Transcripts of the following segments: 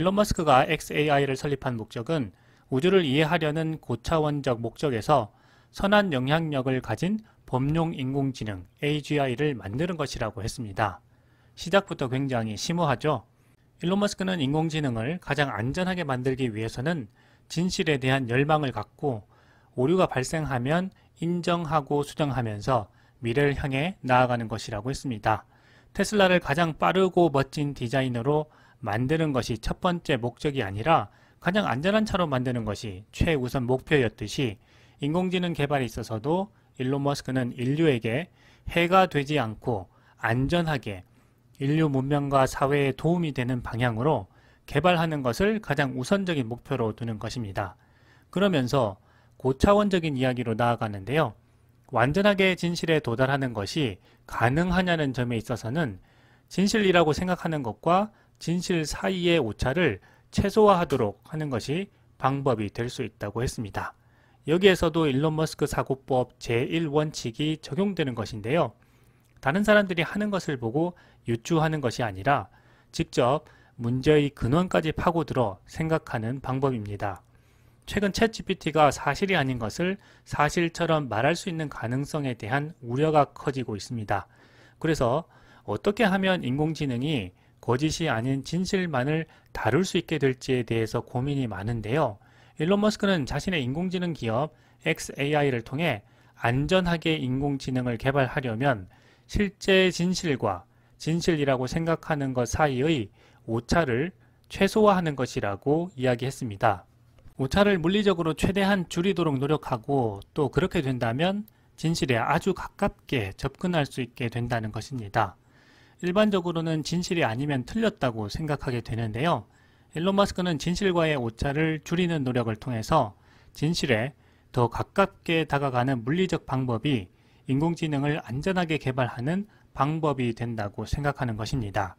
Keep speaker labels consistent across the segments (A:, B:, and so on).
A: 일론 머스크가 XAI를 설립한 목적은 우주를 이해하려는 고차원적 목적에서 선한 영향력을 가진 범용 인공지능 AGI를 만드는 것이라고 했습니다. 시작부터 굉장히 심오하죠. 일론 머스크는 인공지능을 가장 안전하게 만들기 위해서는 진실에 대한 열망을 갖고 오류가 발생하면 인정하고 수정하면서 미래를 향해 나아가는 것이라고 했습니다. 테슬라를 가장 빠르고 멋진 디자인으로 만드는 것이 첫 번째 목적이 아니라 가장 안전한 차로 만드는 것이 최우선 목표였듯이 인공지능 개발에 있어서도 일론 머스크는 인류에게 해가 되지 않고 안전하게 인류 문명과 사회에 도움이 되는 방향으로 개발하는 것을 가장 우선적인 목표로 두는 것입니다. 그러면서 고차원적인 이야기로 나아가는데요. 완전하게 진실에 도달하는 것이 가능하냐는 점에 있어서는 진실이라고 생각하는 것과 진실 사이의 오차를 최소화하도록 하는 것이 방법이 될 수 있다고 했습니다. 여기에서도 일론 머스크 사고법 제1원칙이 적용되는 것인데요. 다른 사람들이 하는 것을 보고 유추하는 것이 아니라 직접 문제의 근원까지 파고들어 생각하는 방법입니다. 최근 챗 GPT가 사실이 아닌 것을 사실처럼 말할 수 있는 가능성에 대한 우려가 커지고 있습니다. 그래서 어떻게 하면 인공지능이 거짓이 아닌 진실만을 다룰 수 있게 될지에 대해서 고민이 많은데요. 일론 머스크는 자신의 인공지능 기업 XAI를 통해 안전하게 인공지능을 개발하려면 실제 진실과 진실이라고 생각하는 것 사이의 오차를 최소화하는 것이라고 이야기했습니다. 오차를 물리적으로 최대한 줄이도록 노력하고 또 그렇게 된다면 진실에 아주 가깝게 접근할 수 있게 된다는 것입니다. 일반적으로는 진실이 아니면 틀렸다고 생각하게 되는데요. 일론 머스크는 진실과의 오차를 줄이는 노력을 통해서 진실에 더 가깝게 다가가는 물리적 방법이 인공지능을 안전하게 개발하는 방법이 된다고 생각하는 것입니다.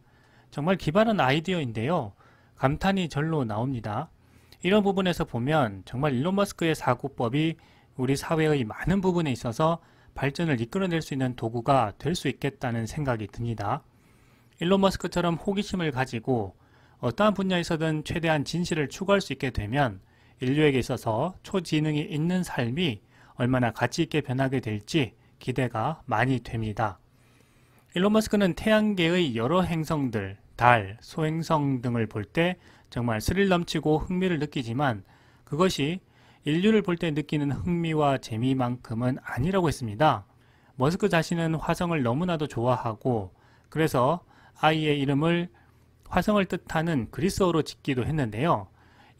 A: 정말 기발한 아이디어인데요. 감탄이 절로 나옵니다. 이런 부분에서 보면 정말 일론 머스크의 사고법이 우리 사회의 많은 부분에 있어서 발전을 이끌어낼 수 있는 도구가 될 수 있겠다는 생각이 듭니다. 일론 머스크처럼 호기심을 가지고 어떠한 분야에서든 최대한 진실을 추구할 수 있게 되면 인류에게 있어서 초지능이 있는 삶이 얼마나 가치 있게 변하게 될지 기대가 많이 됩니다. 일론 머스크는 태양계의 여러 행성들, 달, 소행성 등을 볼 때 정말 스릴 넘치고 흥미를 느끼지만 그것이 인류를 볼 때 느끼는 흥미와 재미만큼은 아니라고 했습니다. 머스크 자신은 화성을 너무나도 좋아하고 그래서 아이의 이름을 화성을 뜻하는 그리스어로 짓기도 했는데요.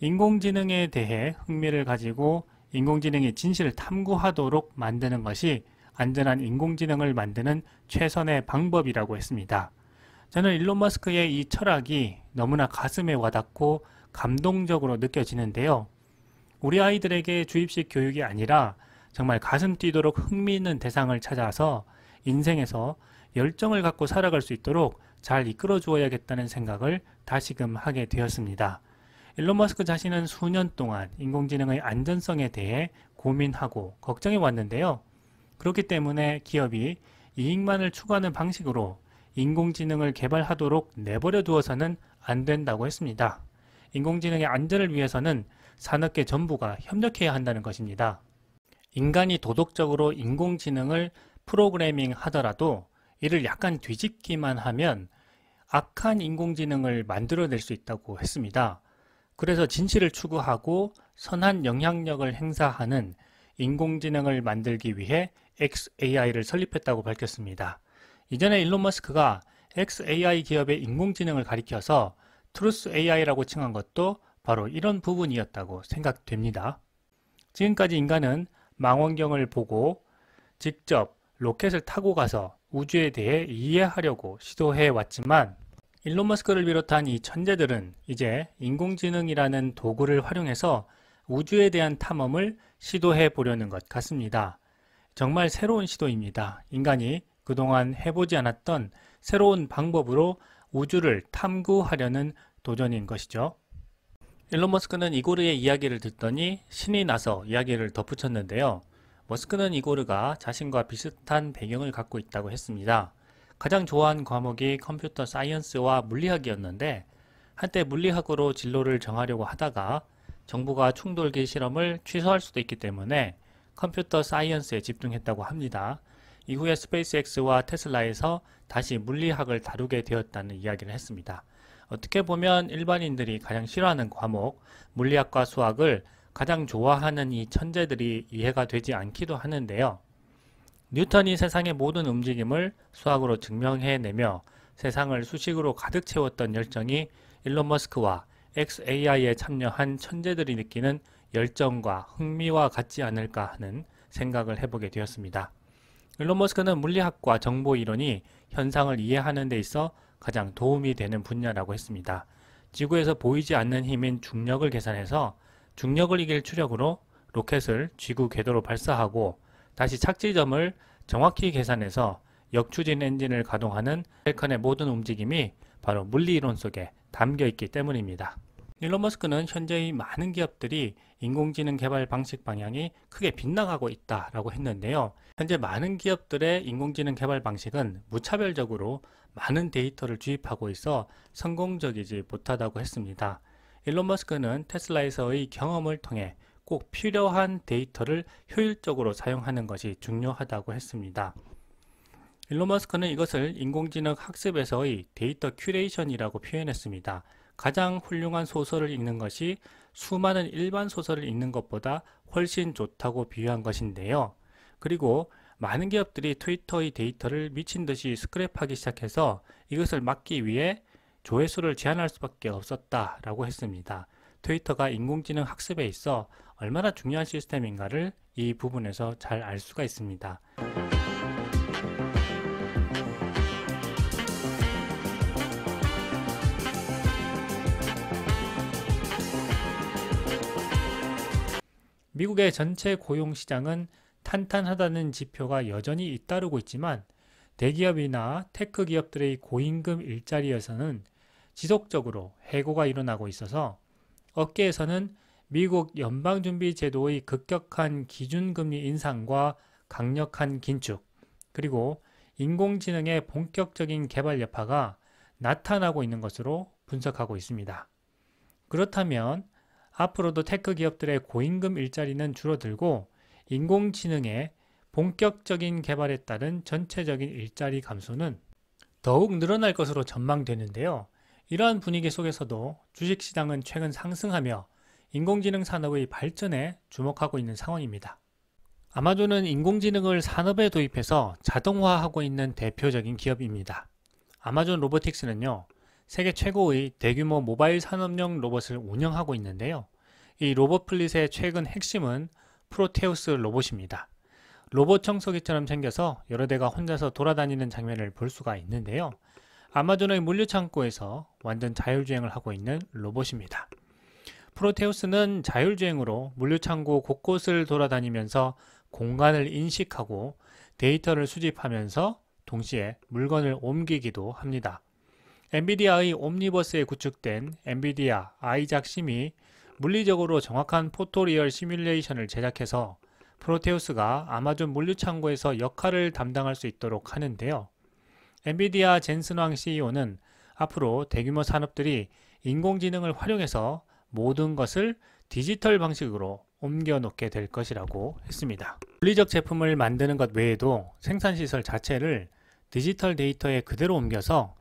A: 인공지능에 대해 흥미를 가지고 인공지능의 진실을 탐구하도록 만드는 것이 안전한 인공지능을 만드는 최선의 방법이라고 했습니다. 저는 일론 머스크의 이 철학이 너무나 가슴에 와닿고 감동적으로 느껴지는데요. 우리 아이들에게 주입식 교육이 아니라 정말 가슴 뛰도록 흥미있는 대상을 찾아서 인생에서 열정을 갖고 살아갈 수 있도록 잘 이끌어 주어야겠다는 생각을 다시금 하게 되었습니다. 일론 머스크 자신은 수년 동안 인공지능의 안전성에 대해 고민하고 걱정해 왔는데요. 그렇기 때문에 기업이 이익만을 추구하는 방식으로 인공지능을 개발하도록 내버려 두어서는 안 된다고 했습니다. 인공지능의 안전을 위해서는 산업계 전부가 협력해야 한다는 것입니다. 인간이 도덕적으로 인공지능을 프로그래밍 하더라도 이를 약간 뒤집기만 하면 악한 인공지능을 만들어낼 수 있다고 했습니다. 그래서 진실을 추구하고 선한 영향력을 행사하는 인공지능을 만들기 위해 XAI를 설립했다고 밝혔습니다. 이전에 일론 머스크가 XAI 기업의 인공지능을 가리켜서 트루스 AI라고 칭한 것도 바로 이런 부분이었다고 생각됩니다. 지금까지 인간은 망원경을 보고 직접 로켓을 타고 가서 우주에 대해 이해하려고 시도해 왔지만 일론 머스크를 비롯한 이 천재들은 이제 인공지능이라는 도구를 활용해서 우주에 대한 탐험을 시도해 보려는 것 같습니다. 정말 새로운 시도입니다. 인간이 그동안 해보지 않았던 새로운 방법으로 우주를 탐구하려는 도전인 것이죠. 일론 머스크는 이고르의 이야기를 듣더니 신이 나서 이야기를 덧붙였는데요. 머스크는 이고르가 자신과 비슷한 배경을 갖고 있다고 했습니다. 가장 좋아한 과목이 컴퓨터 사이언스와 물리학이었는데 한때 물리학으로 진로를 정하려고 하다가 정부가 충돌기 실험을 취소할 수도 있기 때문에 컴퓨터 사이언스에 집중했다고 합니다. 이후에 스페이스X와 테슬라에서 다시 물리학을 다루게 되었다는 이야기를 했습니다. 어떻게 보면 일반인들이 가장 싫어하는 과목 물리학과 수학을 가장 좋아하는 이 천재들이 이해가 되지 않기도 하는데요. 뉴턴이 세상의 모든 움직임을 수학으로 증명해내며 세상을 수식으로 가득 채웠던 열정이 일론 머스크와 XAI에 참여한 천재들이 느끼는 열정과 흥미와 같지 않을까 하는 생각을 해보게 되었습니다. 일론 머스크는 물리학과 정보 이론이 현상을 이해하는 데 있어 가장 도움이 되는 분야라고 했습니다. 지구에서 보이지 않는 힘인 중력을 계산해서 중력을 이길 추력으로 로켓을 지구 궤도로 발사하고 다시 착지점을 정확히 계산해서 역추진 엔진을 가동하는 헬컨의 모든 움직임이 바로 물리이론 속에 담겨 있기 때문입니다. 일론 머스크는 현재의 많은 기업들이 인공지능 개발 방식 방향이 크게 빗나가고 있다라 했는데요. 현재 많은 기업들의 인공지능 개발 방식은 무차별적으로 많은 데이터를 주입하고 있어 성공적이지 못하다고 했습니다. 일론 머스크는 테슬라에서의 경험을 통해 꼭 필요한 데이터를 효율적으로 사용하는 것이 중요하다고 했습니다. 일론 머스크는 이것을 인공지능 학습에서의 데이터 큐레이션이라고 표현했습니다. 가장 훌륭한 소설을 읽는 것이 수많은 일반 소설을 읽는 것보다 훨씬 좋다고 비유한 것인데요. 그리고 많은 기업들이 트위터의 데이터를 미친 듯이 스크랩하기 시작해서 이것을 막기 위해 조회수를 제한할 수밖에 없었다라고 했습니다. 트위터가 인공지능 학습에 있어 얼마나 중요한 시스템인가를 이 부분에서 잘 알 수가 있습니다. 미국의 전체 고용 시장은 탄탄하다는 지표가 여전히 잇따르고 있지만 대기업이나 테크 기업들의 고임금 일자리에서는 지속적으로 해고가 일어나고 있어서 업계에서는 미국 연방준비제도의 급격한 기준금리 인상과 강력한 긴축, 그리고 인공지능의 본격적인 개발 여파가 나타나고 있는 것으로 분석하고 있습니다. 그렇다면 앞으로도 테크 기업들의 고임금 일자리는 줄어들고 인공지능의 본격적인 개발에 따른 전체적인 일자리 감소는 더욱 늘어날 것으로 전망되는데요. 이러한 분위기 속에서도 주식시장은 최근 상승하며 인공지능 산업의 발전에 주목하고 있는 상황입니다. 아마존은 인공지능을 산업에 도입해서 자동화하고 있는 대표적인 기업입니다. 아마존 로보틱스는요, 세계 최고의 대규모 모바일 산업용 로봇을 운영하고 있는데요. 이 로봇 플릿의 최근 핵심은 프로테우스 로봇입니다. 로봇 청소기처럼 생겨서 여러 대가 혼자서 돌아다니는 장면을 볼 수가 있는데요. 아마존의 물류창고에서 완전 자율주행을 하고 있는 로봇입니다. 프로테우스는 자율주행으로 물류창고 곳곳을 돌아다니면서 공간을 인식하고 데이터를 수집하면서 동시에 물건을 옮기기도 합니다. 엔비디아의 옴니버스에 구축된 엔비디아 아이작 심이 물리적으로 정확한 포토리얼 시뮬레이션을 제작해서 프로테우스가 아마존 물류창고에서 역할을 담당할 수 있도록 하는데요. 엔비디아 젠슨왕 CEO는 앞으로 대규모 산업들이 인공지능을 활용해서 모든 것을 디지털 방식으로 옮겨놓게 될 것이라고 했습니다. 물리적 제품을 만드는 것 외에도 생산시설 자체를 디지털 데이터에 그대로 옮겨서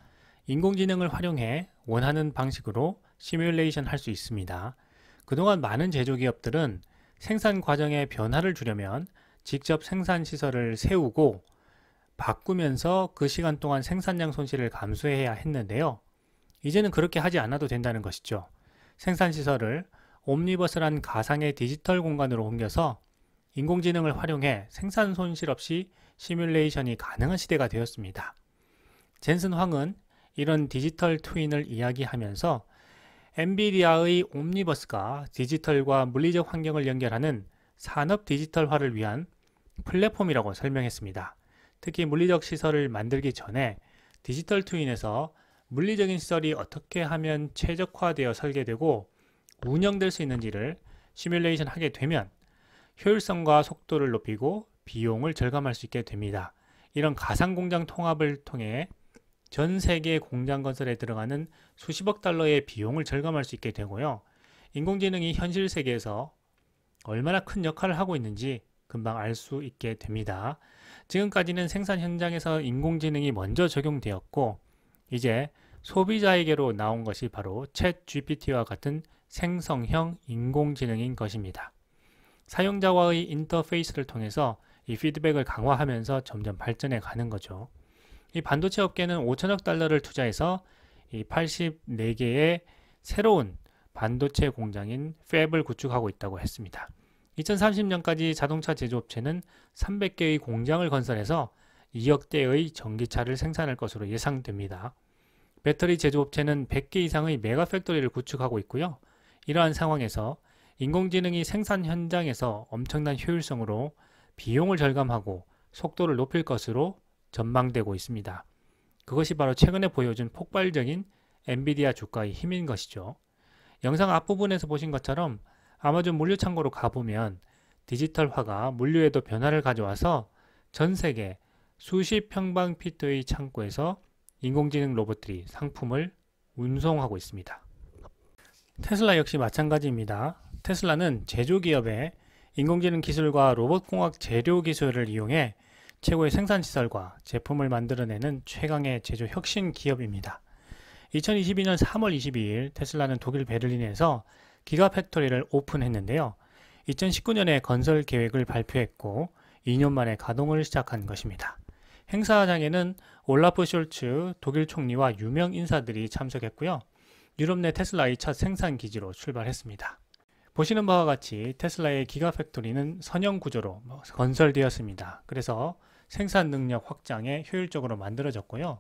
A: 인공지능을 활용해 원하는 방식으로 시뮬레이션 할 수 있습니다. 그동안 많은 제조기업들은 생산 과정에 변화를 주려면 직접 생산 시설을 세우고 바꾸면서 그 시간 동안 생산량 손실을 감수해야 했는데요. 이제는 그렇게 하지 않아도 된다는 것이죠. 생산 시설을 옴니버스란 가상의 디지털 공간으로 옮겨서 인공지능을 활용해 생산 손실 없이 시뮬레이션이 가능한 시대가 되었습니다. 젠슨 황은 이런 디지털 트윈을 이야기하면서 엔비디아의 옴니버스가 디지털과 물리적 환경을 연결하는 산업 디지털화를 위한 플랫폼이라고 설명했습니다. 특히 물리적 시설을 만들기 전에 디지털 트윈에서 물리적인 시설이 어떻게 하면 최적화되어 설계되고 운영될 수 있는지를 시뮬레이션 하게 되면 효율성과 속도를 높이고 비용을 절감할 수 있게 됩니다. 이런 가상공장 통합을 통해 전 세계 공장 건설에 들어가는 수십억 달러의 비용을 절감할 수 있게 되고요. 인공지능이 현실 세계에서 얼마나 큰 역할을 하고 있는지 금방 알 수 있게 됩니다. 지금까지는 생산 현장에서 인공지능이 먼저 적용되었고 이제 소비자에게로 나온 것이 바로 챗 GPT와 같은 생성형 인공지능인 것입니다. 사용자와의 인터페이스를 통해서 이 피드백을 강화하면서 점점 발전해 가는 거죠. 이 반도체 업계는 5천억 달러를 투자해서 이 84개의 새로운 반도체 공장인 팹을 구축하고 있다고 했습니다. 2030년까지 자동차 제조업체는 300개의 공장을 건설해서 2억 대의 전기차를 생산할 것으로 예상됩니다. 배터리 제조업체는 100개 이상의 메가 팩토리를 구축하고 있고요. 이러한 상황에서 인공지능이 생산 현장에서 엄청난 효율성으로 비용을 절감하고 속도를 높일 것으로 전망되고 있습니다. 그것이 바로 최근에 보여준 폭발적인 엔비디아 주가의 힘인 것이죠. 영상 앞부분에서 보신 것처럼 아마존 물류창고로 가보면 디지털화가 물류에도 변화를 가져와서 전 세계 수십 평방 피트의 창고에서 인공지능 로봇들이 상품을 운송하고 있습니다. 테슬라 역시 마찬가지입니다. 테슬라는 제조기업에 인공지능 기술과 로봇공학 재료 기술을 이용해 최고의 생산시설과 제품을 만들어내는 최강의 제조 혁신 기업입니다. 2022년 3월 22일 테슬라는 독일 베를린에서 기가팩토리를 오픈했는데요. 2019년에 건설 계획을 발표했고 2년 만에 가동을 시작한 것입니다. 행사장에는 올라프 숄츠 독일 총리와 유명 인사들이 참석했고요. 유럽 내 테슬라 의첫 생산 기지로 출발했습니다. 보시는 바와 같이 테슬라의 기가팩토리는 선형 구조로 건설되었습니다. 그래서 생산 능력 확장에 효율적으로 만들어졌고요.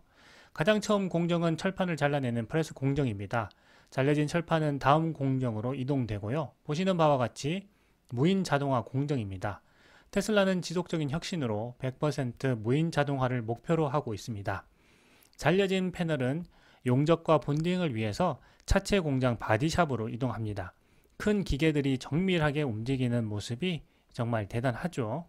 A: 가장 처음 공정은 철판을 잘라내는 프레스 공정입니다. 잘려진 철판은 다음 공정으로 이동되고요. 보시는 바와 같이 무인 자동화 공정입니다. 테슬라는 지속적인 혁신으로 100% 무인 자동화를 목표로 하고 있습니다. 잘려진 패널은 용접과 본딩을 위해서 차체 공장 바디샵으로 이동합니다. 큰 기계들이 정밀하게 움직이는 모습이 정말 대단하죠.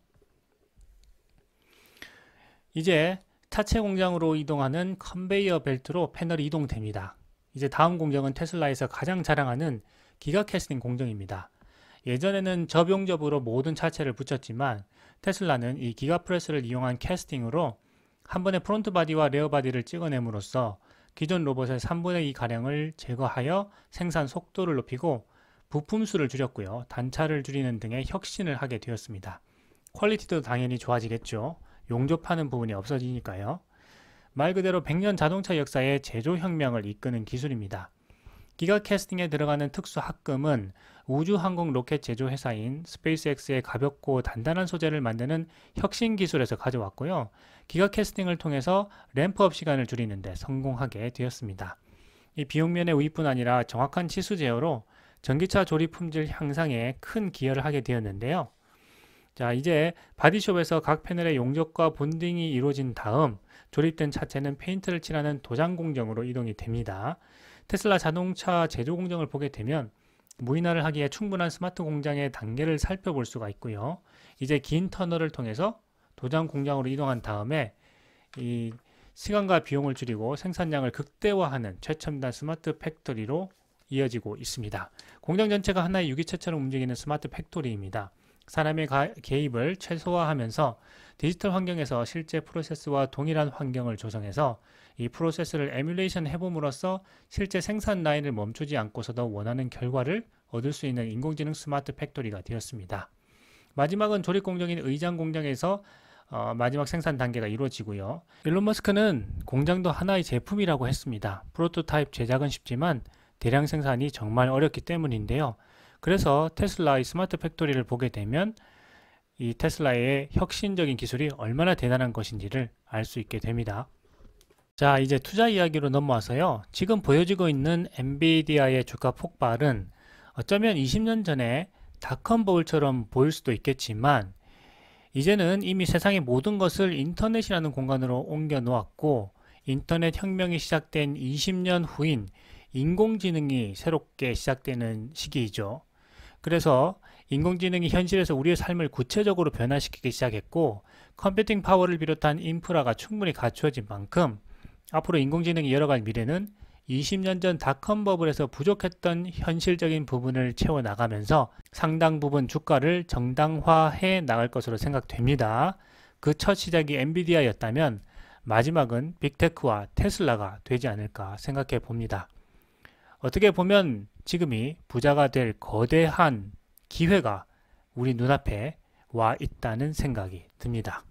A: 이제 차체 공장으로 이동하는 컨베이어 벨트로 패널이 이동됩니다. 이제 다음 공정은 테슬라에서 가장 자랑하는 기가 캐스팅 공정입니다. 예전에는 저용접으로 모든 차체를 붙였지만 테슬라는 이 기가 프레스를 이용한 캐스팅으로 한 번에 프론트 바디와 레어 바디를 찍어냄으로써 기존 로봇의 3분의 2 가량을 제거하여 생산 속도를 높이고 부품 수를 줄였고요. 단차를 줄이는 등의 혁신을 하게 되었습니다. 퀄리티도 당연히 좋아지겠죠. 용접하는 부분이 없어지니까요. 말 그대로 100년 자동차 역사의 제조혁명을 이끄는 기술입니다. 기가 캐스팅에 들어가는 특수 합금은 우주항공 로켓 제조 회사인 스페이스X의 가볍고 단단한 소재를 만드는 혁신 기술에서 가져왔고요. 기가 캐스팅을 통해서 램프업 시간을 줄이는데 성공하게 되었습니다. 이 비용면의 우위뿐 아니라 정확한 치수 제어로 전기차 조립 품질 향상에 큰 기여를 하게 되었는데요. 자 이제 바디숍에서 각 패널의 용접과 본딩이 이루어진 다음 조립된 차체는 페인트를 칠하는 도장 공정으로 이동이 됩니다. 테슬라 자동차 제조 공정을 보게 되면 무인화를 하기에 충분한 스마트 공장의 단계를 살펴볼 수가 있고요. 이제 긴 터널을 통해서 도장 공장으로 이동한 다음에 이 시간과 비용을 줄이고 생산량을 극대화하는 최첨단 스마트 팩토리로 이어지고 있습니다. 공장 전체가 하나의 유기체처럼 움직이는 스마트 팩토리입니다. 사람의 가, 개입을 최소화하면서 디지털 환경에서 실제 프로세스와 동일한 환경을 조성해서 이 프로세스를 에뮬레이션 해봄으로써 실제 생산 라인을 멈추지 않고서도 원하는 결과를 얻을 수 있는 인공지능 스마트 팩토리가 되었습니다. 마지막은 조립 공정인 의장 공장에서 어, 마지막 생산 단계가 이루어지고요. 일론 머스크는 공장도 하나의 제품이라고 했습니다. 프로토타입 제작은 쉽지만 대량 생산이 정말 어렵기 때문인데요. 그래서 테슬라의 스마트 팩토리를 보게 되면 이 테슬라의 혁신적인 기술이 얼마나 대단한 것인지를 알 수 있게 됩니다. 자 이제 투자 이야기로 넘어와서요. 지금 보여지고 있는 엔비디아의 주가 폭발은 어쩌면 20년 전에 닷컴 버블처럼 보일 수도 있겠지만 이제는 이미 세상의 모든 것을 인터넷이라는 공간으로 옮겨 놓았고 인터넷 혁명이 시작된 20년 후인 인공지능이 새롭게 시작되는 시기이죠. 그래서 인공지능이 현실에서 우리의 삶을 구체적으로 변화시키기 시작했고 컴퓨팅 파워를 비롯한 인프라가 충분히 갖추어진 만큼 앞으로 인공지능이 열어갈 미래는 20년 전 닷컴 버블에서 부족했던 현실적인 부분을 채워나가면서 상당 부분 주가를 정당화해 나갈 것으로 생각됩니다. 그 첫 시작이 엔비디아였다면 마지막은 빅테크와 테슬라가 되지 않을까 생각해 봅니다. 어떻게 보면 지금이 부자가 될 거대한 기회가 우리 눈앞에 와 있다는 생각이 듭니다.